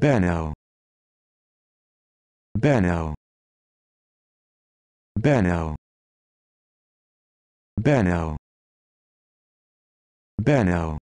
Benno. Benno. Benno. Benno. Benno.